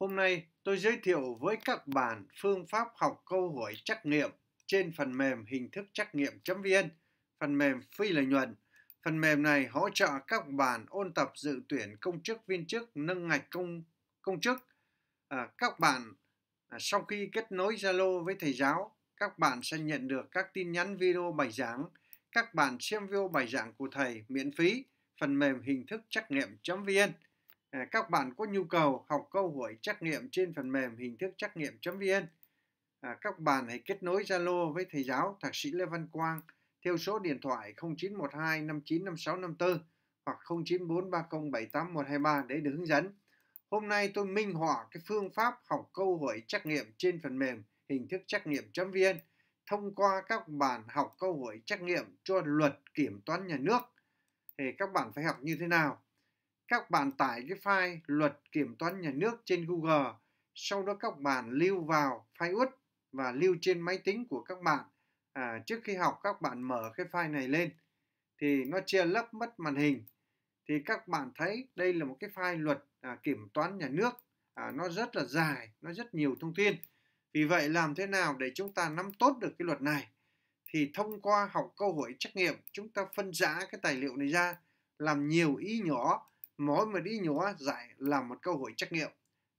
Hôm nay tôi giới thiệu với các bạn phương pháp học câu hỏi trắc nghiệm trên phần mềm hình thức trắc nghiệm.vn, phần mềm phi lợi nhuận. Phần mềm này hỗ trợ các bạn ôn tập dự tuyển công chức viên chức nâng ngạch công công chức. À, các bạn à, sau khi kết nối Zalo với thầy giáo, các bạn sẽ nhận được các tin nhắn video bài giảng. Các bạn xem video bài giảng của thầy miễn phí phần mềm hình thức trắc nghiệm.vn. À, các bạn có nhu cầu học câu hỏi trắc nghiệm trên phần mềm hình thức trắc nghiệm.vn à, các bạn hãy kết nối Zalo với thầy giáo Thạc sĩ Lê Văn Quang theo số điện thoại 0912 595654 hoặc 0943078123 để được hướng dẫn. Hôm nay tôi minh họa cái phương pháp học câu hỏi trắc nghiệm trên phần mềm hình thức trắc nghiệm.vn thông qua các bạn học câu hỏi trắc nghiệm cho luật kiểm toán nhà nước. Thì các bạn phải học như thế nào? các bạn tải cái file luật kiểm toán nhà nước trên Google, sau đó các bạn lưu vào file uất và lưu trên máy tính của các bạn. À, trước khi học các bạn mở cái file này lên thì nó chia lấp mất màn hình. Thì các bạn thấy đây là một cái file luật à, kiểm toán nhà nước, à, nó rất là dài, nó rất nhiều thông tin. Vì vậy làm thế nào để chúng ta nắm tốt được cái luật này? Thì thông qua học câu hỏi trắc nghiệm, chúng ta phân rã cái tài liệu này ra làm nhiều ý nhỏ mỗi một ý nhúa dạy là một câu hỏi trắc nghiệm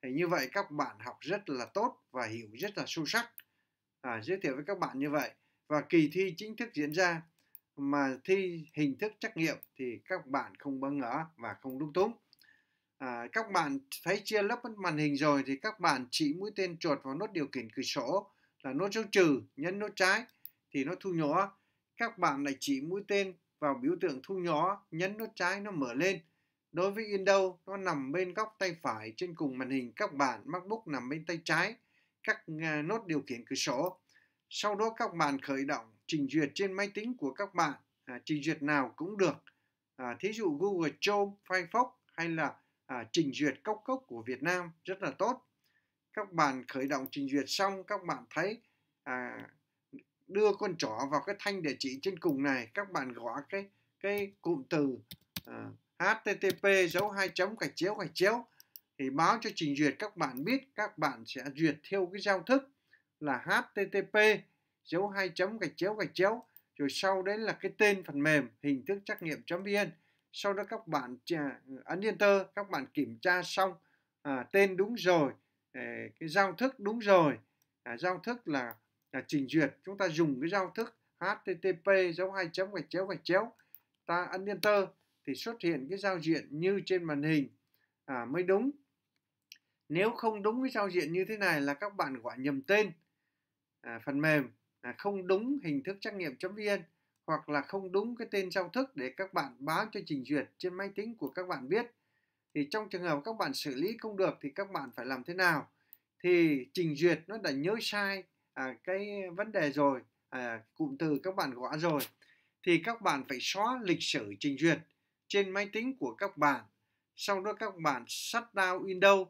thì như vậy các bạn học rất là tốt và hiểu rất là sâu sắc à, giới thiệu với các bạn như vậy và kỳ thi chính thức diễn ra mà thi hình thức trắc nghiệm thì các bạn không bỡ ngỡ và không lung túng à, các bạn thấy chia lớp màn hình rồi thì các bạn chỉ mũi tên chuột vào nốt điều khiển cửa sổ là nốt dấu trừ nhân nốt trái thì nó thu nhỏ các bạn lại chỉ mũi tên vào biểu tượng thu nhỏ nhấn nút trái nó mở lên Đối với Indo, nó nằm bên góc tay phải trên cùng màn hình các bạn MacBook nằm bên tay trái, các à, nốt điều khiển cửa sổ. Sau đó các bạn khởi động trình duyệt trên máy tính của các bạn, à, trình duyệt nào cũng được. À, thí dụ Google Chrome, Firefox hay là à, trình duyệt cốc cốc của Việt Nam rất là tốt. Các bạn khởi động trình duyệt xong các bạn thấy à, đưa con trỏ vào cái thanh địa chỉ trên cùng này các bạn gõ cái cái cụm từ à, http dấu hai chấm gạch chéo gạch chéo thì báo cho trình duyệt các bạn biết các bạn sẽ duyệt theo cái giao thức là http dấu hai chấm gạch chéo gạch chéo rồi sau đấy là cái tên phần mềm hình thức trắc nghiệm vn sau đó các bạn ấn enter các bạn kiểm tra xong à, tên đúng rồi à, cái giao thức đúng rồi à, giao thức là, là trình duyệt chúng ta dùng cái giao thức http dấu hai chấm gạch chéo gạch chéo ta ấn enter thì xuất hiện cái giao diện như trên màn hình à, mới đúng nếu không đúng cái giao diện như thế này là các bạn gọi nhầm tên à, phần mềm à, không đúng hình thức trắc nghiệm vn hoặc là không đúng cái tên giao thức để các bạn báo cho trình duyệt trên máy tính của các bạn biết thì trong trường hợp các bạn xử lý không được thì các bạn phải làm thế nào thì trình duyệt nó đã nhớ sai à, cái vấn đề rồi à, cụm từ các bạn gõ rồi thì các bạn phải xóa lịch sử trình duyệt trên máy tính của các bạn. Sau đó các bạn shut down Windows,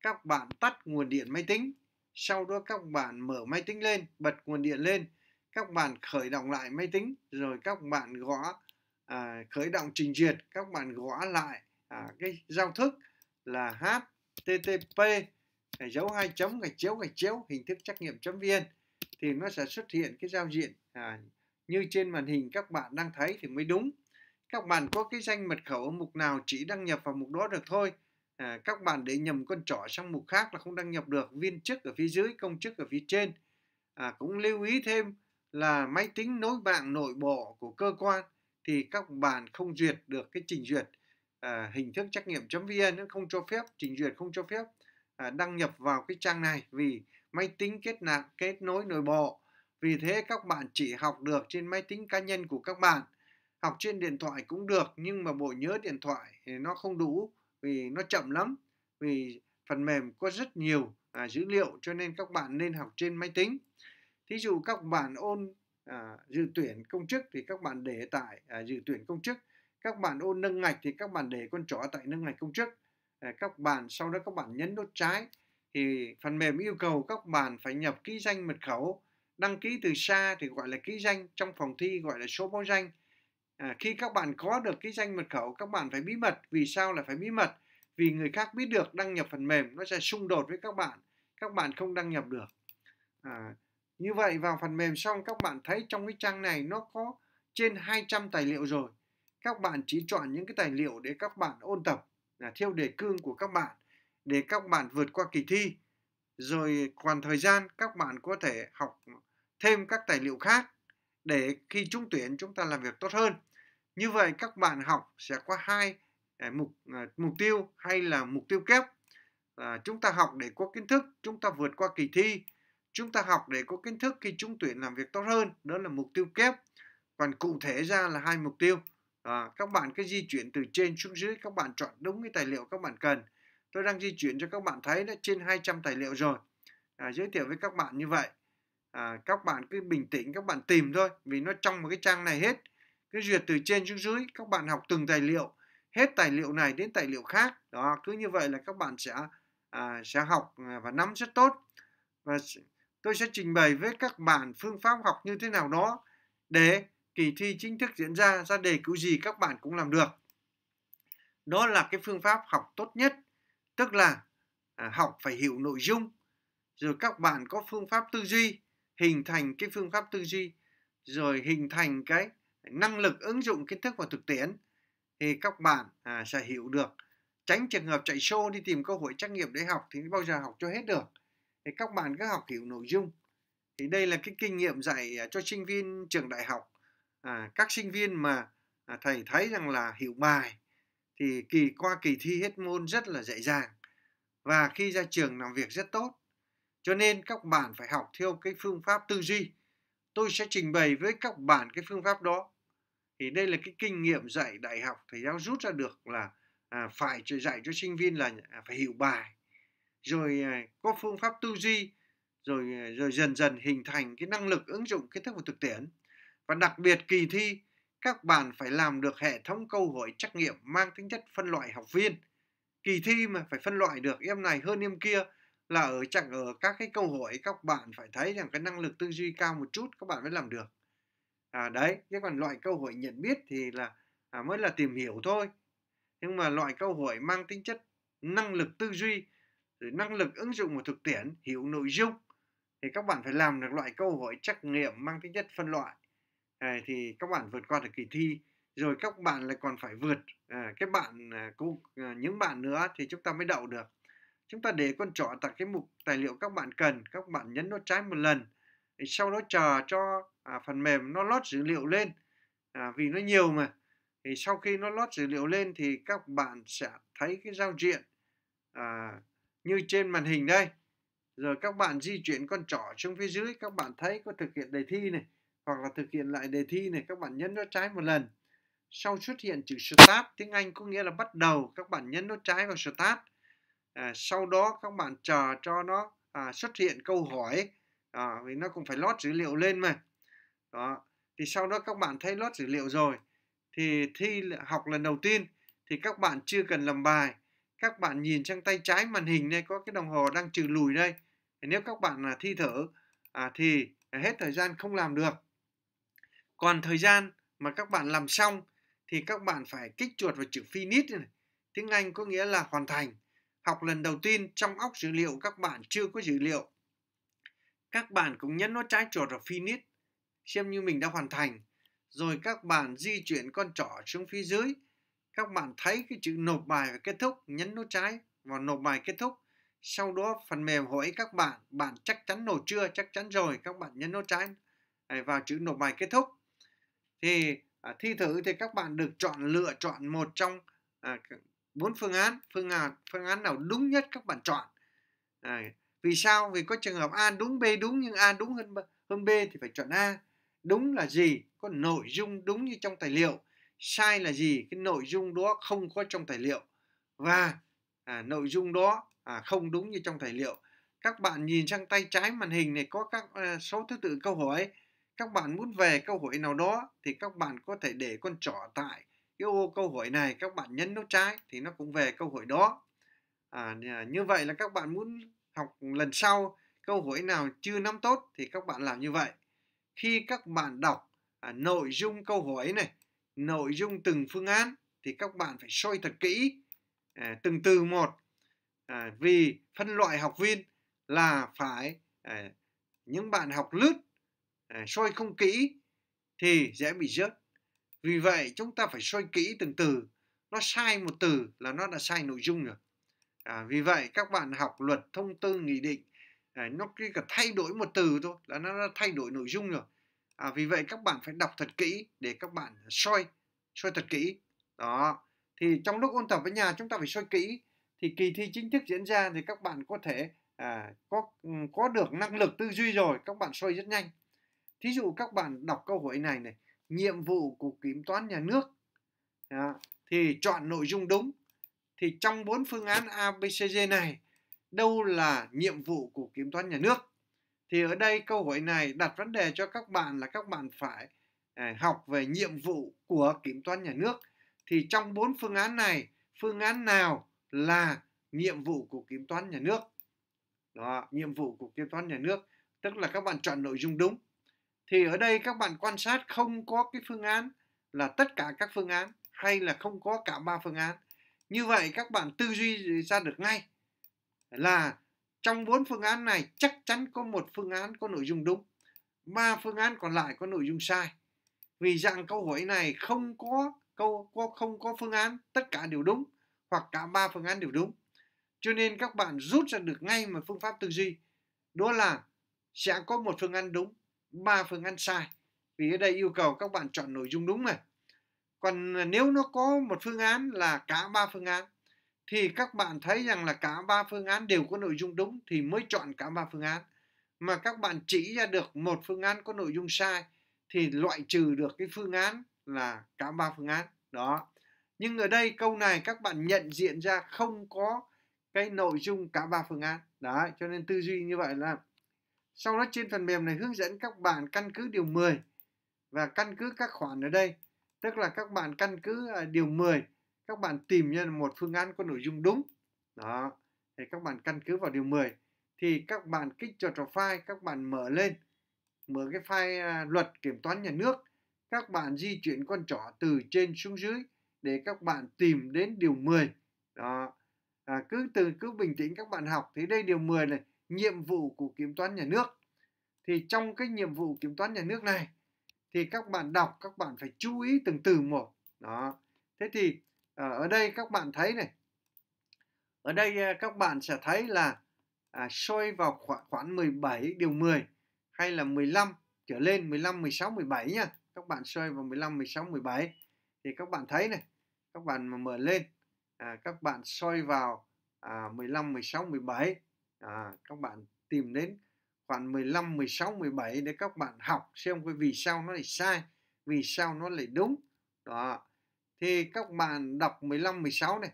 các bạn tắt nguồn điện máy tính. Sau đó các bạn mở máy tính lên, bật nguồn điện lên. Các bạn khởi động lại máy tính, rồi các bạn gõ à, khởi động trình duyệt. Các bạn gõ lại à, cái giao thức là HTTP phải dấu hai chấm gạch chéo gạch chéo hình thức trắc nghiệm chấm viên thì nó sẽ xuất hiện cái giao diện à, như trên màn hình các bạn đang thấy thì mới đúng các bạn có cái danh mật khẩu ở mục nào chỉ đăng nhập vào mục đó được thôi à, các bạn để nhầm con trỏ sang mục khác là không đăng nhập được viên chức ở phía dưới công chức ở phía trên à, cũng lưu ý thêm là máy tính nối mạng nội bộ của cơ quan thì các bạn không duyệt được cái trình duyệt à, hình thức trắc nghiệm vn nó không cho phép trình duyệt không cho phép à, đăng nhập vào cái trang này vì máy tính kết nạp kết nối nội bộ vì thế các bạn chỉ học được trên máy tính cá nhân của các bạn học trên điện thoại cũng được nhưng mà bộ nhớ điện thoại thì nó không đủ vì nó chậm lắm vì phần mềm có rất nhiều à, dữ liệu cho nên các bạn nên học trên máy tính thí dụ các bạn ôn à, dự tuyển công chức thì các bạn để tại à, dự tuyển công chức các bạn ôn nâng ngạch thì các bạn để con trỏ tại nâng ngạch công chức à, các bạn sau đó các bạn nhấn nút trái thì phần mềm yêu cầu các bạn phải nhập ký danh mật khẩu đăng ký từ xa thì gọi là ký danh trong phòng thi gọi là số báo danh à, khi các bạn có được cái danh mật khẩu các bạn phải bí mật vì sao lại phải bí mật vì người khác biết được đăng nhập phần mềm nó sẽ xung đột với các bạn các bạn không đăng nhập được à, như vậy vào phần mềm xong các bạn thấy trong cái trang này nó có trên 200 tài liệu rồi các bạn chỉ chọn những cái tài liệu để các bạn ôn tập là theo đề cương của các bạn để các bạn vượt qua kỳ thi rồi còn thời gian các bạn có thể học thêm các tài liệu khác để khi trúng tuyển chúng ta làm việc tốt hơn. Như vậy các bạn học sẽ có hai à, mục à, mục tiêu hay là mục tiêu kép. À, chúng ta học để có kiến thức, chúng ta vượt qua kỳ thi. Chúng ta học để có kiến thức khi trúng tuyển làm việc tốt hơn, đó là mục tiêu kép. Còn cụ thể ra là hai mục tiêu. À, các bạn cứ di chuyển từ trên xuống dưới, các bạn chọn đúng cái tài liệu các bạn cần. Tôi đang di chuyển cho các bạn thấy đã trên 200 tài liệu rồi. À, giới thiệu với các bạn như vậy à, các bạn cứ bình tĩnh các bạn tìm thôi vì nó trong một cái trang này hết cứ duyệt từ trên xuống dưới các bạn học từng tài liệu hết tài liệu này đến tài liệu khác đó cứ như vậy là các bạn sẽ à, sẽ học à, và nắm rất tốt và tôi sẽ trình bày với các bạn phương pháp học như thế nào đó để kỳ thi chính thức diễn ra ra đề cứu gì các bạn cũng làm được đó là cái phương pháp học tốt nhất tức là à, học phải hiểu nội dung rồi các bạn có phương pháp tư duy hình thành cái phương pháp tư duy rồi hình thành cái năng lực ứng dụng kiến thức vào thực tiễn thì các bạn à, sẽ hiểu được tránh trường hợp chạy show đi tìm cơ hội trắc nghiệm để học thì bao giờ học cho hết được thì các bạn cứ học hiểu nội dung thì đây là cái kinh nghiệm dạy à, cho sinh viên trường đại học à, các sinh viên mà à, thầy thấy rằng là hiểu bài thì kỳ qua kỳ thi hết môn rất là dễ dàng và khi ra trường làm việc rất tốt cho nên các bạn phải học theo cái phương pháp tư duy. Tôi sẽ trình bày với các bạn cái phương pháp đó. Thì đây là cái kinh nghiệm dạy đại học thầy giáo rút ra được là à, phải dạy cho sinh viên là à, phải hiểu bài. Rồi à, có phương pháp tư duy rồi à, rồi dần dần hình thành cái năng lực ứng dụng kiến thức vào thực tiễn. Và đặc biệt kỳ thi các bạn phải làm được hệ thống câu hỏi trắc nghiệm mang tính chất phân loại học viên. Kỳ thi mà phải phân loại được em này hơn em kia là ở chẳng ở các cái câu hỏi các bạn phải thấy rằng cái năng lực tư duy cao một chút các bạn mới làm được à, đấy chứ còn loại câu hỏi nhận biết thì là à, mới là tìm hiểu thôi nhưng mà loại câu hỏi mang tính chất năng lực tư duy rồi năng lực ứng dụng một thực tiễn hiểu nội dung thì các bạn phải làm được loại câu hỏi trắc nghiệm mang tính chất phân loại à, thì các bạn vượt qua được kỳ thi rồi các bạn lại còn phải vượt à, cái bạn à, à những bạn nữa thì chúng ta mới đậu được chúng ta để con trỏ tại cái mục tài liệu các bạn cần các bạn nhấn nút trái một lần thì sau đó chờ cho à, phần mềm nó lót dữ liệu lên à, vì nó nhiều mà thì sau khi nó lót dữ liệu lên thì các bạn sẽ thấy cái giao diện à, như trên màn hình đây rồi các bạn di chuyển con trỏ xuống phía dưới các bạn thấy có thực hiện đề thi này hoặc là thực hiện lại đề thi này các bạn nhấn nút trái một lần sau xuất hiện chữ start tiếng Anh có nghĩa là bắt đầu các bạn nhấn nút trái vào start à, sau đó các bạn chờ cho nó à, xuất hiện câu hỏi à, vì nó cũng phải lót dữ liệu lên mà đó thì sau đó các bạn thấy lót dữ liệu rồi thì thi học lần đầu tiên thì các bạn chưa cần làm bài các bạn nhìn sang tay trái màn hình đây có cái đồng hồ đang trừ lùi đây nếu các bạn là thi thử à, thì hết thời gian không làm được còn thời gian mà các bạn làm xong thì các bạn phải kích chuột vào chữ finish này. tiếng Anh có nghĩa là hoàn thành học lần đầu tiên trong óc dữ liệu các bạn chưa có dữ liệu. Các bạn cũng nhấn nút trái chuột ở Finish, xem như mình đã hoàn thành. Rồi các bạn di chuyển con trỏ xuống phía dưới. Các bạn thấy cái chữ nộp bài và kết thúc, nhấn nút trái vào nộp bài kết thúc. Sau đó phần mềm hỏi các bạn, bạn chắc chắn nộp chưa? Chắc chắn rồi, các bạn nhấn nút trái à, vào chữ nộp bài kết thúc. Thì à, thi thử thì các bạn được chọn lựa chọn một trong à, bốn phương án phương nào phương án nào đúng nhất các bạn chọn à, vì sao vì có trường hợp a đúng b đúng nhưng a đúng hơn hơn b thì phải chọn a đúng là gì có nội dung đúng như trong tài liệu sai là gì cái nội dung đó không có trong tài liệu và à, nội dung đó à, không đúng như trong tài liệu các bạn nhìn sang tay trái màn hình này có các à, số thứ tự câu hỏi các bạn muốn về câu hỏi nào đó thì các bạn có thể để con trỏ tại cái ô câu hỏi này các bạn nhấn nút trái thì nó cũng về câu hỏi đó à, như vậy là các bạn muốn học lần sau câu hỏi nào chưa nắm tốt thì các bạn làm như vậy khi các bạn đọc à, nội dung câu hỏi này nội dung từng phương án thì các bạn phải soi thật kỹ à, từng từ một à, vì phân loại học viên là phải à, những bạn học lướt à, soi không kỹ thì dễ bị rớt vì vậy chúng ta phải soi kỹ từng từ. Nó sai một từ là nó đã sai nội dung rồi. À, vì vậy các bạn học luật, thông tư, nghị định à, nó chỉ cần thay đổi một từ thôi là nó đã thay đổi nội dung rồi. À, vì vậy các bạn phải đọc thật kỹ để các bạn soi, soi thật kỹ. Đó. Thì trong lúc ôn tập ở nhà chúng ta phải soi kỹ. Thì kỳ thi chính thức diễn ra thì các bạn có thể à, có có được năng lực tư duy rồi các bạn soi rất nhanh thí dụ các bạn đọc câu hỏi này này nhiệm vụ của kiểm toán nhà nước đó, thì chọn nội dung đúng thì trong bốn phương án ABCD này đâu là nhiệm vụ của kiểm toán nhà nước thì ở đây câu hỏi này đặt vấn đề cho các bạn là các bạn phải à, học về nhiệm vụ của kiểm toán nhà nước thì trong bốn phương án này phương án nào là nhiệm vụ của kiểm toán nhà nước đó nhiệm vụ của kiểm toán nhà nước tức là các bạn chọn nội dung đúng thì ở đây các bạn quan sát không có cái phương án là tất cả các phương án hay là không có cả ba phương án như vậy các bạn tư duy ra được ngay là trong bốn phương án này chắc chắn có một phương án có nội dung đúng ba phương án còn lại có nội dung sai vì dạng câu hỏi này không có câu có không có phương án tất cả đều đúng hoặc cả ba phương án đều đúng cho nên các bạn rút ra được ngay một phương pháp tư duy đó là sẽ có một phương án đúng ba phương án sai vì ở đây yêu cầu các bạn chọn nội dung đúng rồi còn à, nếu nó có một phương án là cả ba phương án thì các bạn thấy rằng là cả ba phương án đều có nội dung đúng thì mới chọn cả ba phương án mà các bạn chỉ ra được một phương án có nội dung sai thì loại trừ được cái phương án là cả ba phương án đó nhưng ở đây câu này các bạn nhận diện ra không có cái nội dung cả ba phương án đó cho nên tư duy như vậy là sau đó trên phần mềm này hướng dẫn các bạn căn cứ điều 10 và căn cứ các khoản ở đây. Tức là các bạn căn cứ à, điều 10, các bạn tìm ra một phương án có nội dung đúng. Đó, thì các bạn căn cứ vào điều 10. Thì các bạn kích chuột vào file, các bạn mở lên, mở cái file à, luật kiểm toán nhà nước. Các bạn di chuyển con trỏ từ trên xuống dưới để các bạn tìm đến điều 10. Đó, à, cứ từ cứ bình tĩnh các bạn học. Thì đây điều 10 này nhiệm vụ của kiểm toán nhà nước thì trong cái nhiệm vụ kiểm toán nhà nước này thì các bạn đọc các bạn phải chú ý từng từ một đó thế thì à, ở đây các bạn thấy này ở đây à, các bạn sẽ thấy là à, soi vào khoảng, khoảng 17 điều 10 hay là 15 trở lên 15 16 17 nha các bạn soi vào 15 16 17 thì các bạn thấy này các bạn mà mở lên à, các bạn soi vào à, 15 16 17 à, các bạn tìm đến khoảng 15, 16, 17 để các bạn học xem cái vì sao nó lại sai, vì sao nó lại đúng. Đó. Thì các bạn đọc 15, 16 này,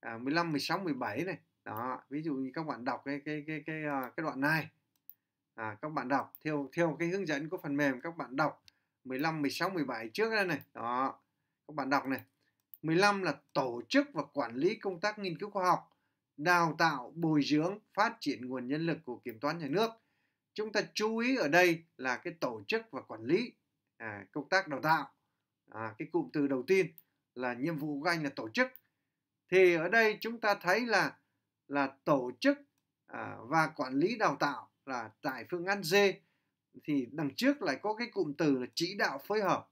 à, 15, 16, 17 này. Đó, ví dụ như các bạn đọc cái cái cái cái ờ, cái đoạn này. À, các bạn đọc theo theo cái hướng dẫn của phần mềm các bạn đọc 15, 16, 17 trước đây này. Đó. Các bạn đọc này. 15 là tổ chức và quản lý công tác nghiên cứu khoa học đào tạo, bồi dưỡng, phát triển nguồn nhân lực của kiểm toán nhà nước. Chúng ta chú ý ở đây là cái tổ chức và quản lý à, công tác đào tạo. À, cái cụm từ đầu tiên là nhiệm vụ của anh là tổ chức. Thì ở đây chúng ta thấy là là tổ chức à, và quản lý đào tạo là tại phương án D thì đằng trước lại có cái cụm từ là chỉ đạo phối hợp.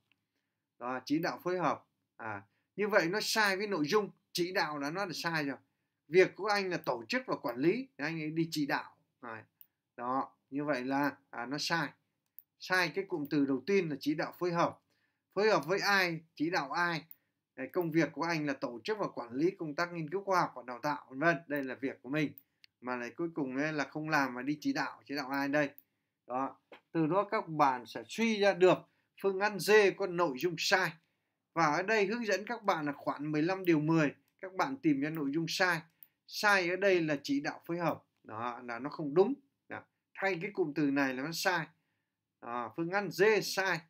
Đó, chỉ đạo phối hợp. À, như vậy nó sai với nội dung chỉ đạo là nó là sai rồi việc của anh là tổ chức và quản lý thì anh ấy đi chỉ đạo à, đó như vậy là à, nó sai sai cái cụm từ đầu tiên là chỉ đạo phối hợp phối hợp với ai chỉ đạo ai Đấy, công việc của anh là tổ chức và quản lý công tác nghiên cứu khoa học và đào tạo vân vân đây là việc của mình mà lại cuối cùng ấy là không làm mà đi chỉ đạo chỉ đạo ai đây đó từ đó các bạn sẽ suy ra được phương án D có nội dung sai và ở đây hướng dẫn các bạn là khoảng 15 điều 10 các bạn tìm ra nội dung sai sai ở đây là chỉ đạo phối hợp đó là nó không đúng đó. thay cái cụm từ này là nó sai đó, phương án D sai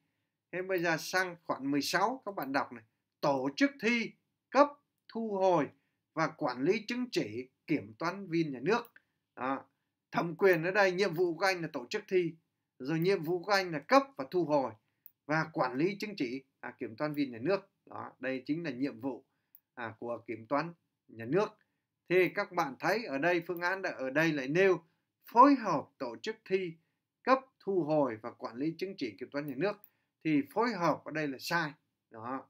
thế bây giờ sang khoản 16 các bạn đọc này tổ chức thi cấp thu hồi và quản lý chứng chỉ kiểm toán viên nhà nước đó. thẩm quyền ở đây nhiệm vụ của anh là tổ chức thi rồi nhiệm vụ của anh là cấp và thu hồi và quản lý chứng chỉ à, kiểm toán viên nhà nước đó đây chính là nhiệm vụ à, của kiểm toán nhà nước thì các bạn thấy ở đây phương án đã ở đây lại nêu phối hợp tổ chức thi cấp thu hồi và quản lý chứng chỉ kiểm toán nhà nước thì phối hợp ở đây là sai đó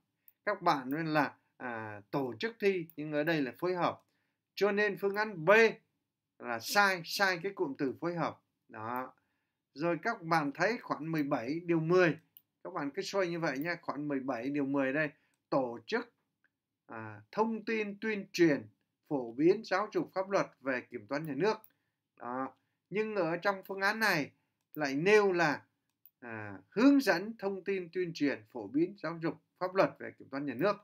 các bạn nên là à, tổ chức thi nhưng ở đây là phối hợp cho nên phương án B là sai sai cái cụm từ phối hợp đó rồi các bạn thấy khoản 17 điều 10 các bạn cứ xoay như vậy nha khoản 17 điều 10 đây tổ chức à, thông tin tuyên truyền phổ biến giáo dục pháp luật về kiểm toán nhà nước đó. nhưng ở trong phương án này lại nêu là à, hướng dẫn thông tin tuyên truyền phổ biến giáo dục pháp luật về kiểm toán nhà nước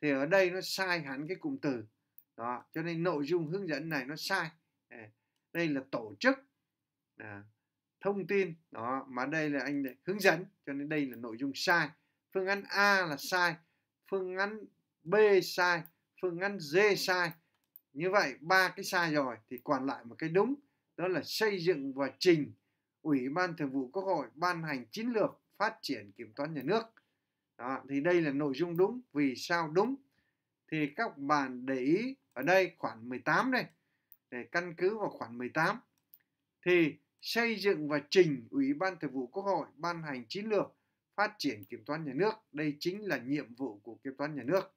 thì ở đây nó sai hẳn cái cụm từ đó cho nên nội dung hướng dẫn này nó sai đây là tổ chức à, thông tin đó mà đây là anh để hướng dẫn cho nên đây là nội dung sai phương án A là sai phương án B sai phương án D sai như vậy ba cái sai rồi thì còn lại một cái đúng đó là xây dựng và trình ủy ban thường vụ quốc hội ban hành chiến lược phát triển kiểm toán nhà nước đó, thì đây là nội dung đúng vì sao đúng thì các bạn để ý ở đây khoản 18 đây để căn cứ vào khoản 18 thì xây dựng và trình ủy ban thường vụ quốc hội ban hành chiến lược phát triển kiểm toán nhà nước đây chính là nhiệm vụ của kiểm toán nhà nước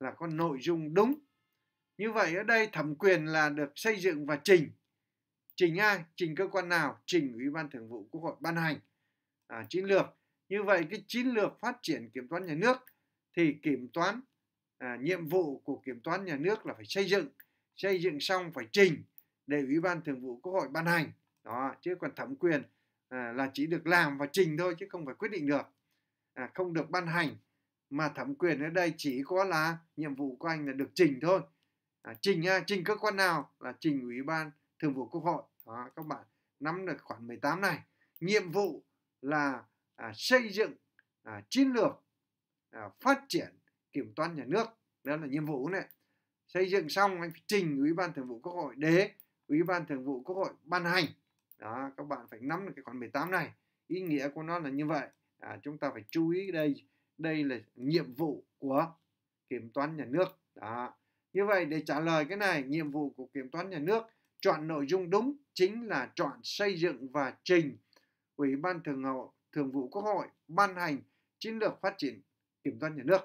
là có nội dung đúng như vậy ở đây thẩm quyền là được xây dựng và trình. Trình ai? Trình cơ quan nào? Trình Ủy ban Thường vụ Quốc hội ban hành à, chiến lược. Như vậy cái chiến lược phát triển kiểm toán nhà nước thì kiểm toán à, nhiệm vụ của kiểm toán nhà nước là phải xây dựng, xây dựng xong phải trình để Ủy ban Thường vụ Quốc hội ban hành. Đó, chứ còn thẩm quyền à, là chỉ được làm và trình thôi chứ không phải quyết định được. À, không được ban hành mà thẩm quyền ở đây chỉ có là nhiệm vụ của anh là được trình thôi à, trình ha, trình cơ quan nào là trình ủy ban thường vụ quốc hội đó, các bạn nắm được khoản 18 này nhiệm vụ là à, xây dựng à, chiến lược à, phát triển kiểm toán nhà nước đó là nhiệm vụ này xây dựng xong anh phải trình ủy ban thường vụ quốc hội để ủy ban thường vụ quốc hội ban hành đó các bạn phải nắm được cái khoản 18 này ý nghĩa của nó là như vậy à, chúng ta phải chú ý đây đây là nhiệm vụ của kiểm toán nhà nước đó như vậy để trả lời cái này, nhiệm vụ của kiểm toán nhà nước chọn nội dung đúng chính là chọn xây dựng và trình Ủy ban thường hậu thường vụ Quốc hội ban hành chiến lược phát triển kiểm toán nhà nước.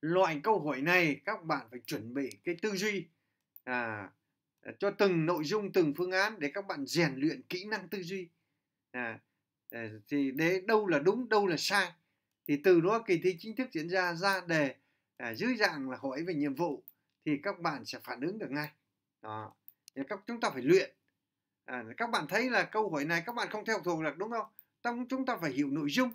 Loại câu hỏi này các bạn phải chuẩn bị cái tư duy à, cho từng nội dung từng phương án để các bạn rèn luyện kỹ năng tư duy. À, ờ, thì đấy đâu là đúng đâu là sai thì từ đó kỳ thi chính thức diễn ra ra đề à, dưới dạng là hỏi về nhiệm vụ thì các bạn sẽ phản ứng được ngay đó thì các chúng ta phải luyện à, các bạn thấy là câu hỏi này các bạn không theo thuộc được đúng không trong chúng ta phải hiểu nội dung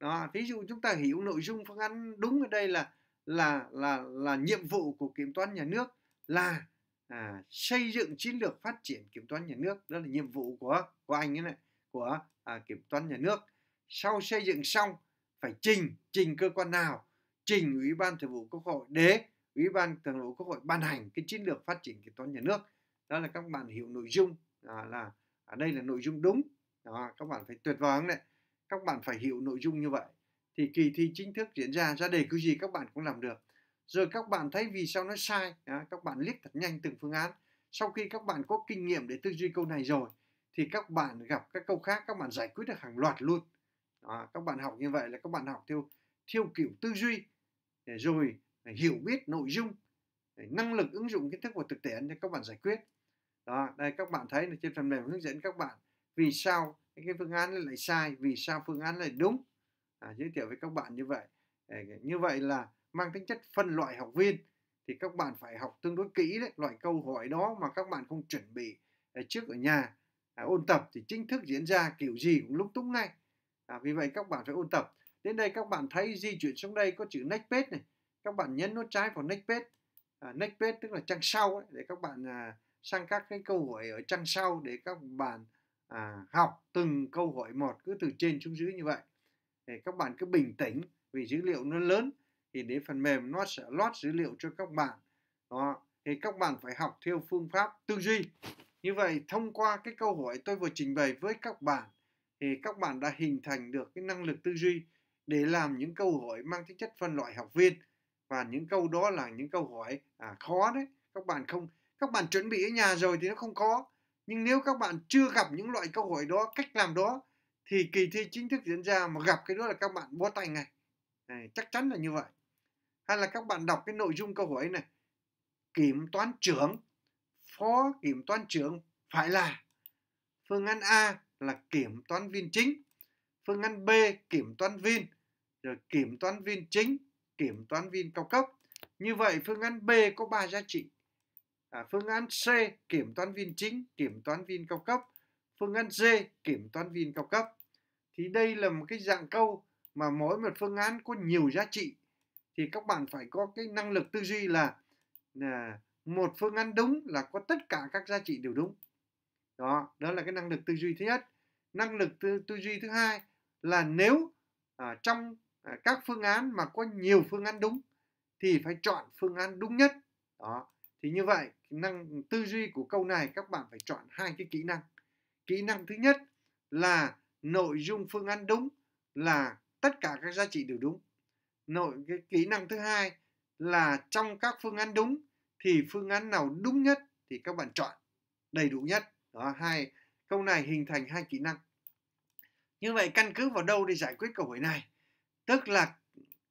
đó ví dụ chúng ta hiểu nội dung phương án đúng ở đây là là là là nhiệm vụ của kiểm toán nhà nước là à, xây dựng chiến lược phát triển kiểm toán nhà nước đó là nhiệm vụ của của anh ấy này của à, kiểm toán nhà nước sau xây dựng xong phải trình trình cơ quan nào trình Ủy ban Thường vụ Quốc hội để Ủy ban Thường vụ Quốc hội ban hành cái chiến lược phát triển kế toán nhà nước. Đó là các bạn hiểu nội dung à, là ở đây là nội dung đúng. Đó, các bạn phải tuyệt vời không đấy. Các bạn phải hiểu nội dung như vậy thì kỳ thi chính thức diễn ra ra đề cứ gì các bạn cũng làm được. Rồi các bạn thấy vì sao nó sai, à, các bạn liếc thật nhanh từng phương án. Sau khi các bạn có kinh nghiệm để tư duy câu này rồi thì các bạn gặp các câu khác các bạn giải quyết được hàng loạt luôn. À, các bạn học như vậy là các bạn học theo theo kiểu tư duy rồi hiểu biết nội dung năng lực ứng dụng kiến thức vào thực tiễn cho các bạn giải quyết đó đây các bạn thấy là trên phần mềm hướng dẫn các bạn vì sao cái phương án lại sai vì sao phương án lại đúng à, giới thiệu với các bạn như vậy như vậy là mang tính chất phân loại học viên thì các bạn phải học tương đối kỹ đấy loại câu hỏi đó mà các bạn không chuẩn bị à, trước ở nhà à, ôn tập thì chính thức diễn ra kiểu gì cũng lúng túng ngay à, vì vậy các bạn phải ôn tập Đến đây các bạn thấy di chuyển xuống đây có chữ next page này. Các bạn nhấn nút trái vào next page. À, next page tức là trang sau ấy, để các bạn à, sang các cái câu hỏi ở trang sau để các bạn à, học từng câu hỏi một cứ từ trên xuống dưới như vậy. Để các bạn cứ bình tĩnh vì dữ liệu nó lớn thì để phần mềm nó sẽ lót dữ liệu cho các bạn. Đó. Thì các bạn phải học theo phương pháp tư duy. Như vậy thông qua cái câu hỏi tôi vừa trình bày với các bạn thì các bạn đã hình thành được cái năng lực tư duy để làm những câu hỏi mang tính chất phân loại học viên và những câu đó là những câu hỏi à, khó đấy các bạn không các bạn chuẩn bị ở nhà rồi thì nó không khó nhưng nếu các bạn chưa gặp những loại câu hỏi đó cách làm đó thì kỳ thi chính thức diễn ra mà gặp cái đó là các bạn bó tay ngay này, chắc chắn là như vậy hay là các bạn đọc cái nội dung câu hỏi này kiểm toán trưởng phó kiểm toán trưởng phải là phương án A là kiểm toán viên chính phương án B kiểm toán viên rồi kiểm toán viên chính kiểm toán viên cao cấp như vậy phương án B có 3 giá trị à, phương án C kiểm toán viên chính kiểm toán viên cao cấp phương án D kiểm toán viên cao cấp thì đây là một cái dạng câu mà mỗi một phương án có nhiều giá trị thì các bạn phải có cái năng lực tư duy là, là một phương án đúng là có tất cả các giá trị đều đúng đó đó là cái năng lực tư duy thứ nhất năng lực tư, tư duy thứ hai là nếu à, trong À, các phương án mà có nhiều phương án đúng thì phải chọn phương án đúng nhất đó thì như vậy năng tư duy của câu này các bạn phải chọn hai cái kỹ năng kỹ năng thứ nhất là nội dung phương án đúng là tất cả các giá trị đều đúng nội cái kỹ năng thứ hai là trong các phương án đúng thì phương án nào đúng nhất thì các bạn chọn đầy đủ nhất đó hai câu này hình thành hai kỹ năng như vậy căn cứ vào đâu để giải quyết câu hỏi này tức là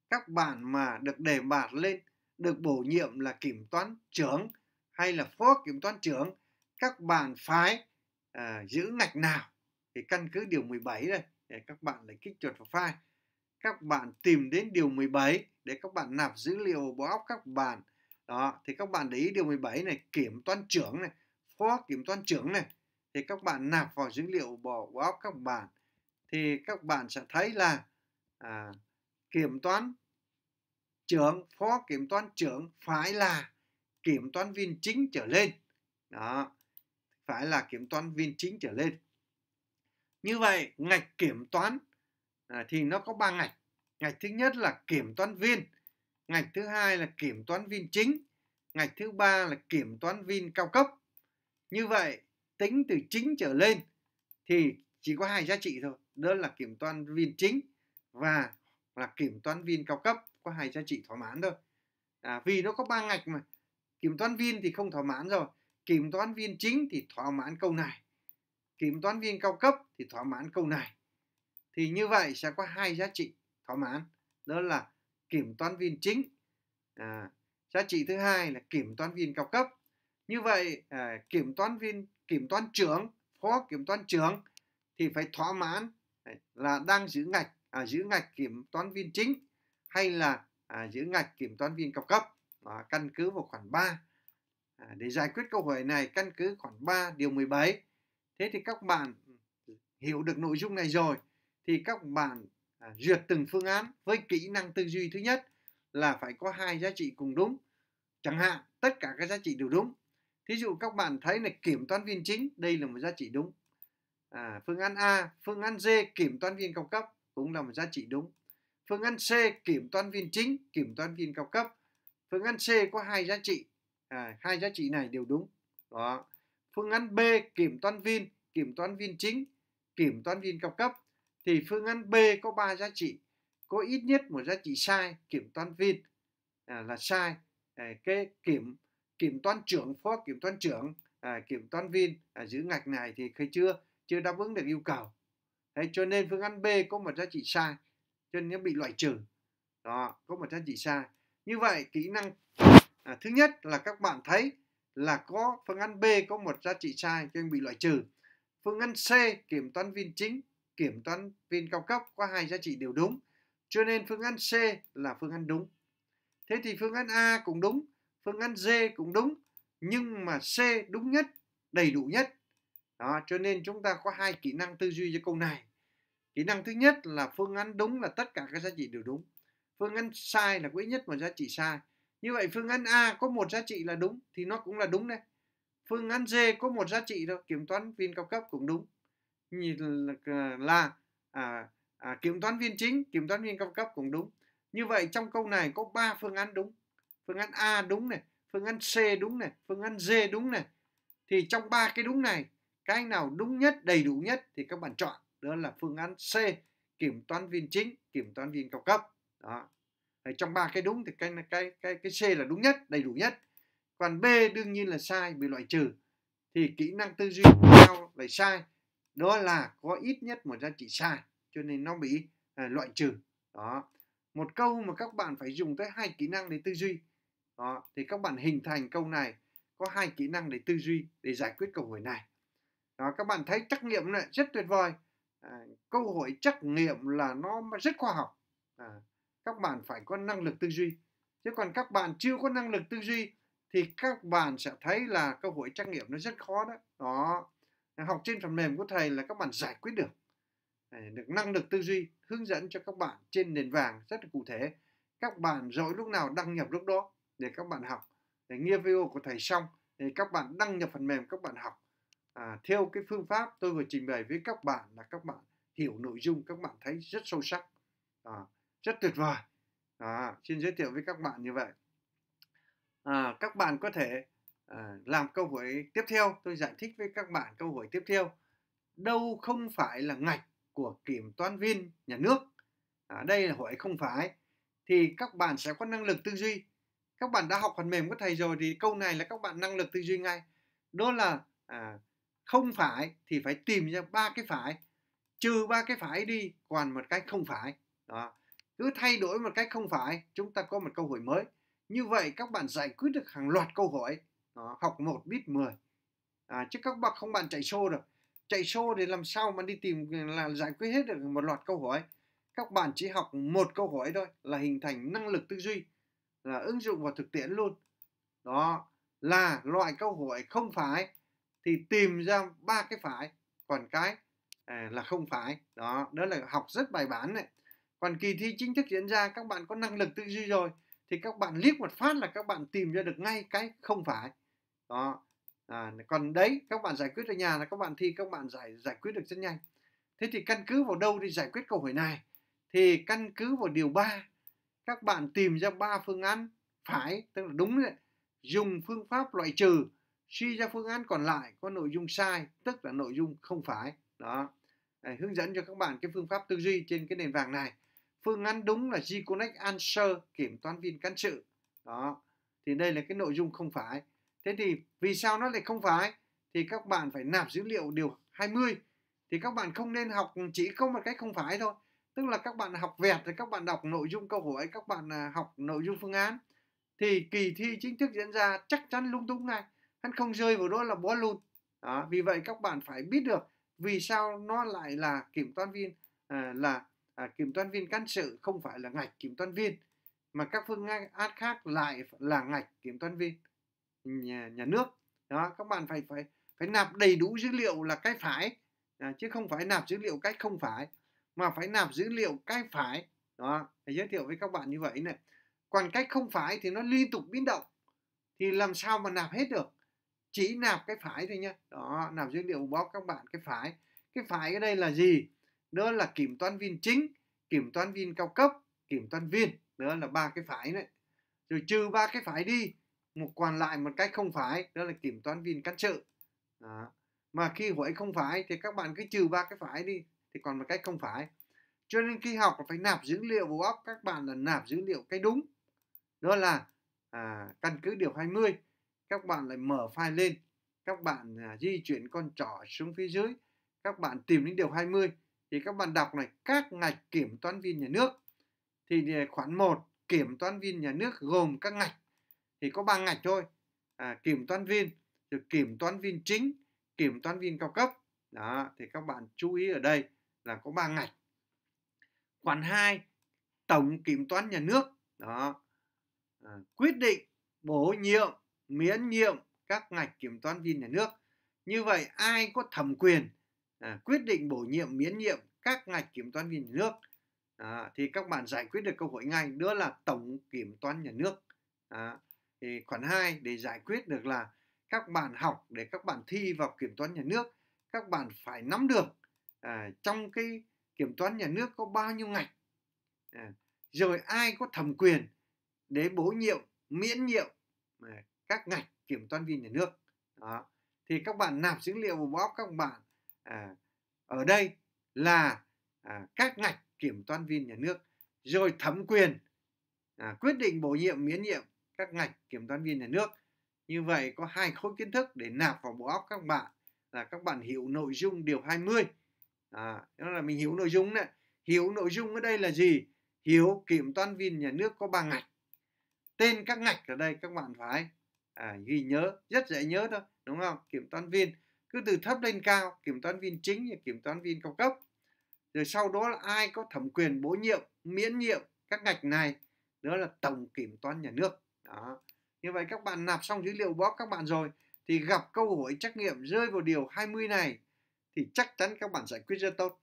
các bạn mà được đề bạt lên được bổ nhiệm là kiểm toán trưởng hay là phó kiểm toán trưởng các bạn phải à, giữ ngạch nào thì căn cứ điều 17 đây để các bạn lại kích chuột vào file các bạn tìm đến điều 17 để các bạn nạp dữ liệu vào óc các bạn đó thì các bạn để ý điều 17 này kiểm toán trưởng này phó kiểm toán trưởng này thì các bạn nạp vào dữ liệu vào óc các bạn thì các bạn sẽ thấy là à, kiểm toán trưởng phó kiểm toán trưởng phải là kiểm toán viên chính trở lên đó phải là kiểm toán viên chính trở lên như vậy ngạch kiểm toán à, thì nó có ba ngạch ngạch thứ nhất là kiểm toán viên ngạch thứ hai là kiểm toán viên chính ngạch thứ ba là kiểm toán viên cao cấp như vậy tính từ chính trở lên thì chỉ có hai giá trị thôi đó là kiểm toán viên chính và là kiểm toán viên cao cấp có hai giá trị thỏa mãn thôi à, vì nó có ba ngạch mà kiểm toán viên thì không thỏa mãn rồi kiểm toán viên chính thì thỏa mãn câu này kiểm toán viên cao cấp thì thỏa mãn câu này thì như vậy sẽ có hai giá trị thỏa mãn đó là kiểm toán viên chính à, giá trị thứ hai là kiểm toán viên cao cấp như vậy à, kiểm toán viên kiểm toán trưởng phó kiểm toán trưởng thì phải thỏa mãn à, là đang giữ ngạch à, giữ ngạch kiểm toán viên chính hay là à, giữ ngạch kiểm toán viên cao cấp à, căn cứ vào khoản 3 à, để giải quyết câu hỏi này căn cứ khoản 3 điều 17 thế thì các bạn hiểu được nội dung này rồi thì các bạn à, duyệt từng phương án với kỹ năng tư duy thứ nhất là phải có hai giá trị cùng đúng chẳng hạn tất cả các giá trị đều đúng thí dụ các bạn thấy là kiểm toán viên chính đây là một giá trị đúng à, phương án A phương án D kiểm toán viên cao cấp cũng là một giá trị đúng. Phương án C kiểm toán viên chính, kiểm toán viên cao cấp. Phương án C có hai giá trị, à, hai giá trị này đều đúng. Đó. Phương án B kiểm toán viên, kiểm toán viên chính, kiểm toán viên cao cấp thì phương án B có ba giá trị, có ít nhất một giá trị sai, kiểm toán viên à, là sai. À, cái kiểm kiểm toán trưởng, phó kiểm toán trưởng, à, kiểm toán viên à, giữ ngạch này thì khi chưa chưa đáp ứng được yêu cầu Đấy, cho nên phương án B có một giá trị sai cho nên nó bị loại trừ đó có một giá trị sai như vậy kỹ năng à, thứ nhất là các bạn thấy là có phương án B có một giá trị sai cho nên bị loại trừ phương án C kiểm toán viên chính kiểm toán viên cao cấp có hai giá trị đều đúng cho nên phương án C là phương án đúng thế thì phương án A cũng đúng phương án D cũng đúng nhưng mà C đúng nhất đầy đủ nhất đó cho nên chúng ta có hai kỹ năng tư duy cho câu này kỹ năng thứ nhất là phương án đúng là tất cả các giá trị đều đúng phương án sai là quỹ nhất và giá trị sai như vậy phương án A có một giá trị là đúng thì nó cũng là đúng đây phương án D có một giá trị đâu kiểm toán viên cao cấp cũng đúng nhìn là, à, là à, à, kiểm toán viên chính kiểm toán viên cao cấp cũng đúng như vậy trong câu này có 3 phương án đúng phương án A đúng này phương án C đúng này phương án D đúng này thì trong ba cái đúng này cái nào đúng nhất đầy đủ nhất thì các bạn chọn đó là phương án C kiểm toán viên chính kiểm toán viên cao cấp đó Đấy, trong ba cái đúng thì cái cái cái cái C là đúng nhất đầy đủ nhất còn B đương nhiên là sai bị loại trừ thì kỹ năng tư duy cao lại sai đó là có ít nhất một giá trị sai cho nên nó bị à, loại trừ đó một câu mà các bạn phải dùng tới hai kỹ năng để tư duy đó thì các bạn hình thành câu này có hai kỹ năng để tư duy để giải quyết câu hỏi này đó các bạn thấy trắc nghiệm này rất tuyệt vời À, câu hỏi trắc nghiệm là nó rất khoa học à, các bạn phải có năng lực tư duy chứ còn các bạn chưa có năng lực tư duy thì các bạn sẽ thấy là câu hỏi trắc nghiệm nó rất khó đó đó học trên phần mềm của thầy là các bạn giải quyết được được năng lực tư duy hướng dẫn cho các bạn trên nền vàng rất là cụ thể các bạn giỏi lúc nào đăng nhập lúc đó để các bạn học để nghe video của thầy xong thì các bạn đăng nhập phần mềm các bạn học à, theo cái phương pháp tôi vừa trình bày với các bạn là các bạn hiểu nội dung các bạn thấy rất sâu sắc à, rất tuyệt vời à, xin giới thiệu với các bạn như vậy à, các bạn có thể à, làm câu hỏi tiếp theo tôi giải thích với các bạn câu hỏi tiếp theo đâu không phải là ngạch của kiểm toán viên nhà nước à, đây là hỏi không phải thì các bạn sẽ có năng lực tư duy các bạn đã học phần mềm của thầy rồi thì câu này là các bạn năng lực tư duy ngay đó là à, không phải thì phải tìm ra ba cái phải trừ ba cái phải đi còn một cách không phải đó cứ thay đổi một cách không phải chúng ta có một câu hỏi mới như vậy các bạn giải quyết được hàng loạt câu hỏi đó, học một biết mười à, chứ các bạn không bạn chạy xô được chạy xô để làm sao mà đi tìm là giải quyết hết được một loạt câu hỏi các bạn chỉ học một câu hỏi thôi là hình thành năng lực tư duy là ứng dụng vào thực tiễn luôn đó là loại câu hỏi không phải thì tìm ra ba cái phải còn cái à, là không phải đó đó là học rất bài bản này còn kỳ thi chính thức diễn ra các bạn có năng lực tư duy rồi thì các bạn liếc một phát là các bạn tìm ra được ngay cái không phải đó à, còn đấy các bạn giải quyết ở nhà là các bạn thi các bạn giải giải quyết được rất nhanh thế thì căn cứ vào đâu để giải quyết câu hỏi này thì căn cứ vào điều 3 các bạn tìm ra ba phương án phải tức là đúng đấy dùng phương pháp loại trừ suy ra phương án còn lại có nội dung sai tức là nội dung không phải đó à, hướng dẫn cho các bạn cái phương pháp tư duy trên cái nền vàng này phương án đúng là G-Connect Answer kiểm toán viên cán sự đó thì đây là cái nội dung không phải thế thì vì sao nó lại không phải thì các bạn phải nạp dữ liệu điều 20 thì các bạn không nên học chỉ có một cách không phải thôi tức là các bạn học vẹt thì các bạn đọc nội dung câu hỏi các bạn à, học nội dung phương án thì kỳ thi chính thức diễn ra chắc chắn lung tung ngay hắn không rơi vào đó là bó lụt à, vì vậy các bạn phải biết được vì sao nó lại là kiểm toán viên à, là à, kiểm toán viên cán sự không phải là ngạch kiểm toán viên mà các phương án khác lại là ngạch kiểm toán viên nhà, nhà nước đó các bạn phải phải phải nạp đầy đủ dữ liệu là cái phải à, chứ không phải nạp dữ liệu cái không phải mà phải nạp dữ liệu cái phải đó để giới thiệu với các bạn như vậy này còn cách không phải thì nó liên tục biến động thì làm sao mà nạp hết được chỉ nạp cái phái thôi nhá đó nạp dữ liệu bóp các bạn cái phái cái phái ở đây là gì đó là kiểm toán viên chính kiểm toán viên cao cấp kiểm toán viên đó là ba cái phái đấy rồi trừ ba cái phái đi một còn lại một cái không phái đó là kiểm toán viên cán sự mà khi hỏi không phái thì các bạn cứ trừ ba cái phái đi thì còn một cái không phái cho nên khi học phải nạp dữ liệu vào óc các bạn là nạp dữ liệu cái đúng đó là à, căn cứ điều 20 các bạn lại mở file lên các bạn à, di chuyển con trỏ xuống phía dưới các bạn tìm đến điều 20 thì các bạn đọc này các ngạch kiểm toán viên nhà nước thì à, khoản 1 kiểm toán viên nhà nước gồm các ngạch thì có ba ngạch thôi à, kiểm toán viên rồi kiểm toán viên chính kiểm toán viên cao cấp đó thì các bạn chú ý ở đây là có ba ngạch khoản 2 tổng kiểm toán nhà nước đó à, quyết định bổ nhiệm miễn nhiệm các ngạch kiểm toán viên nhà nước. Như vậy ai có thẩm quyền à, quyết định bổ nhiệm miễn nhiệm các ngạch kiểm toán viên nhà nước à, thì các bạn giải quyết được câu hỏi ngay đó là tổng kiểm toán nhà nước. À, thì khoản 2 để giải quyết được là các bạn học để các bạn thi vào kiểm toán nhà nước các bạn phải nắm được à, trong cái kiểm toán nhà nước có bao nhiêu ngạch à, rồi ai có thẩm quyền để bổ nhiệm miễn nhiệm à, các ngành kiểm toán viên nhà nước đó thì các bạn nạp dữ liệu vào box các bạn à, ở đây là à, các ngành kiểm toán viên nhà nước rồi thẩm quyền à, quyết định bổ nhiệm miễn nhiệm các ngành kiểm toán viên nhà nước như vậy có hai khối kiến thức để nạp vào bộ óc các bạn là các bạn hiểu nội dung điều 20 à, đó là mình hiểu nội dung đấy hiểu nội dung ở đây là gì hiểu kiểm toán viên nhà nước có ba ngạch tên các ngạch ở đây các bạn phải à, ghi nhớ rất dễ nhớ thôi đúng không kiểm toán viên cứ từ thấp lên cao kiểm toán viên chính kiểm toán viên cao cấp rồi sau đó là ai có thẩm quyền bổ nhiệm miễn nhiệm các ngạch này đó là tổng kiểm toán nhà nước đó. như vậy các bạn nạp xong dữ liệu bóp các bạn rồi thì gặp câu hỏi trắc nghiệm rơi vào điều 20 này thì chắc chắn các bạn giải quyết rất tốt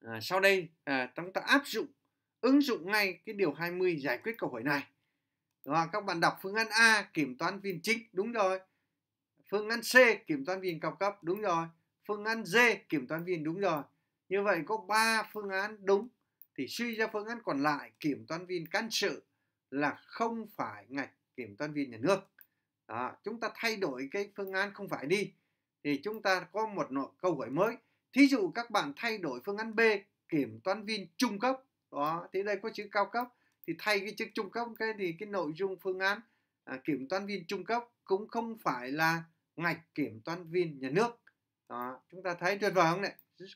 à, sau đây à, chúng ta áp dụng ứng dụng ngay cái điều 20 giải quyết câu hỏi này đúng không? các bạn đọc phương án A kiểm toán viên chính đúng rồi phương án C kiểm toán viên cao cấp đúng rồi phương án D kiểm toán viên đúng rồi như vậy có 3 phương án đúng thì suy ra phương án còn lại kiểm toán viên cán sự là không phải ngạch kiểm toán viên nhà nước đó, chúng ta thay đổi cái phương án không phải đi thì chúng ta có một nội câu hỏi mới thí dụ các bạn thay đổi phương án B kiểm toán viên trung cấp đó thì đây có chữ cao cấp thì thay cái chức trung cấp cái thì cái nội dung phương án à, kiểm toán viên trung cấp cũng không phải là ngạch kiểm toán viên nhà nước đó chúng ta thấy tuyệt vời không này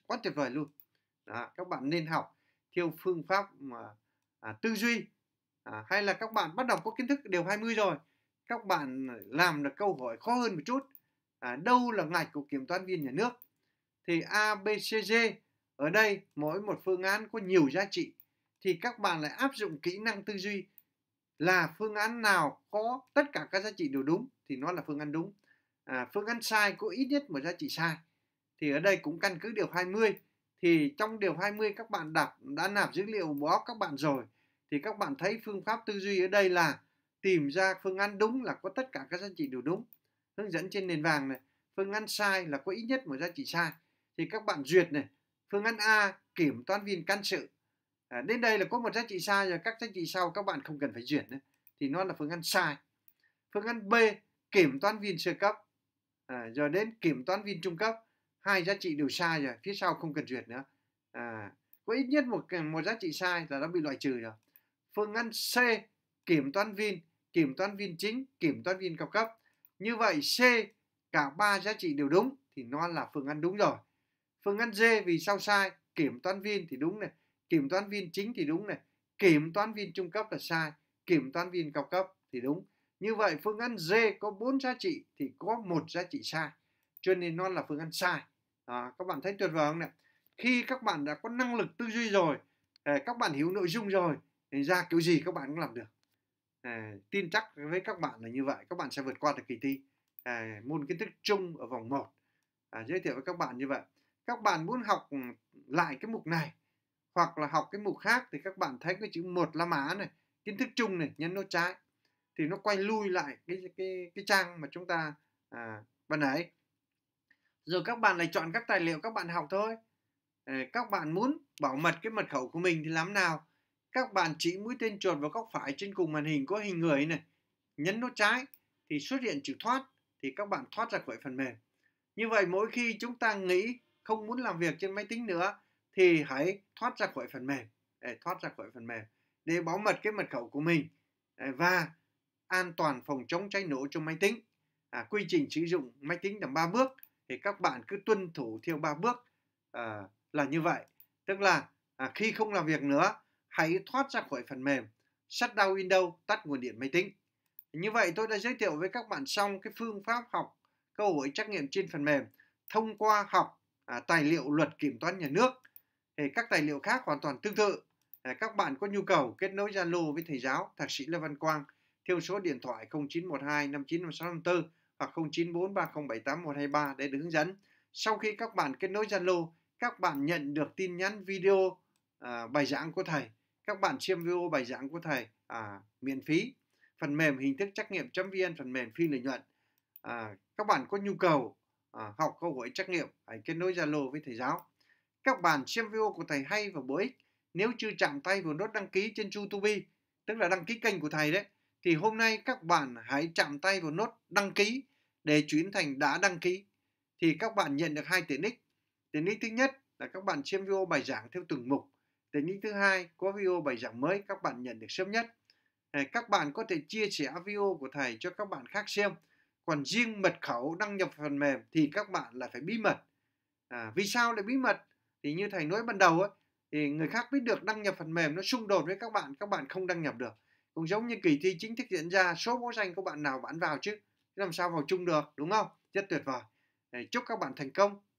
quá tuyệt vời luôn đó, các bạn nên học theo phương pháp mà à, tư duy à, hay là các bạn bắt đầu có kiến thức đều 20 rồi các bạn làm được câu hỏi khó hơn một chút à, đâu là ngạch của kiểm toán viên nhà nước thì a b c d ở đây mỗi một phương án có nhiều giá trị thì các bạn lại áp dụng kỹ năng tư duy là phương án nào có tất cả các giá trị đều đúng thì nó là phương án đúng à, phương án sai có ít nhất một giá trị sai thì ở đây cũng căn cứ điều 20 thì trong điều 20 các bạn đọc đã nạp dữ liệu bó các bạn rồi thì các bạn thấy phương pháp tư duy ở đây là tìm ra phương án đúng là có tất cả các giá trị đều đúng hướng dẫn trên nền vàng này phương án sai là có ít nhất một giá trị sai thì các bạn duyệt này phương án A kiểm toán viên can sự à, đến đây là có một giá trị sai rồi các giá trị sau các bạn không cần phải duyệt nữa thì nó là phương án sai phương án b kiểm toán viên sơ cấp à, rồi đến kiểm toán viên trung cấp hai giá trị đều sai rồi phía sau không cần duyệt nữa à, có ít nhất một một giá trị sai là nó bị loại trừ rồi phương án c kiểm toán viên kiểm toán viên chính kiểm toán viên cao cấp như vậy c cả ba giá trị đều đúng thì nó là phương án đúng rồi phương án d vì sao sai kiểm toán viên thì đúng này kiểm toán viên chính thì đúng này kiểm toán viên trung cấp là sai kiểm toán viên cao cấp thì đúng như vậy phương án D có bốn giá trị thì có một giá trị sai cho nên nó là phương án sai à, các bạn thấy tuyệt vời không này khi các bạn đã có năng lực tư duy rồi à, các bạn hiểu nội dung rồi thì ra kiểu gì các bạn cũng làm được à, tin chắc với các bạn là như vậy các bạn sẽ vượt qua được kỳ thi à, môn kiến thức chung ở vòng 1 à, giới thiệu với các bạn như vậy các bạn muốn học lại cái mục này hoặc là học cái mục khác thì các bạn thấy cái chữ một la mã này kiến thức chung này nhấn nút trái thì nó quay lui lại cái cái cái trang mà chúng ta à, ban nãy rồi các bạn lại chọn các tài liệu các bạn học thôi ờ, các bạn muốn bảo mật cái mật khẩu của mình thì làm nào các bạn chỉ mũi tên chuột vào góc phải trên cùng màn hình có hình người này nhấn nút trái thì xuất hiện chữ thoát thì các bạn thoát ra khỏi phần mềm như vậy mỗi khi chúng ta nghĩ không muốn làm việc trên máy tính nữa thì hãy thoát ra khỏi phần mềm để thoát ra khỏi phần mềm để bảo mật cái mật khẩu của mình à, và an toàn phòng chống cháy nổ cho máy tính à, quy trình sử dụng máy tính là 3 bước thì các bạn cứ tuân thủ theo 3 bước à, là như vậy tức là à, khi không làm việc nữa hãy thoát ra khỏi phần mềm shut down Windows tắt nguồn điện máy tính như vậy tôi đã giới thiệu với các bạn xong cái phương pháp học câu hỏi trắc nghiệm trên phần mềm thông qua học à, tài liệu luật kiểm toán nhà nước các tài liệu khác hoàn toàn tương tự. Các bạn có nhu cầu kết nối Zalo với thầy giáo Thạc sĩ Lê Văn Quang theo số điện thoại 0912 595654 hoặc 0943078123 để được hướng dẫn. Sau khi các bạn kết nối Zalo, các bạn nhận được tin nhắn video à, bài giảng của thầy. Các bạn xem video bài giảng của thầy à, miễn phí. Phần mềm hình thức trắc nghiệm.vn phần mềm phi lợi nhuận. À, các bạn có nhu cầu à, học câu hỏi trắc nghiệm, hãy kết nối Zalo với thầy giáo các bạn xem video của thầy hay và bổ ích. Nếu chưa chạm tay vào nút đăng ký trên YouTube, tức là đăng ký kênh của thầy đấy, thì hôm nay các bạn hãy chạm tay vào nút đăng ký để chuyển thành đã đăng ký. Thì các bạn nhận được hai tiện ích. Tiện ích thứ nhất là các bạn xem video bài giảng theo từng mục. Tiện ích thứ hai, có video bài giảng mới các bạn nhận được sớm nhất. Ờ, các bạn có thể chia sẻ video của thầy cho các bạn khác xem. Còn riêng mật khẩu đăng nhập phần mềm thì các bạn là phải bí mật. À, vì sao lại bí mật? thì như thầy nói ban đầu ấy thì người khác biết được đăng nhập phần mềm nó xung đột với các bạn các bạn không đăng nhập được cũng giống như kỳ thi chính thức diễn ra số báo danh của bạn nào bạn vào chứ làm sao vào chung được đúng không rất tuyệt vời chúc các bạn thành công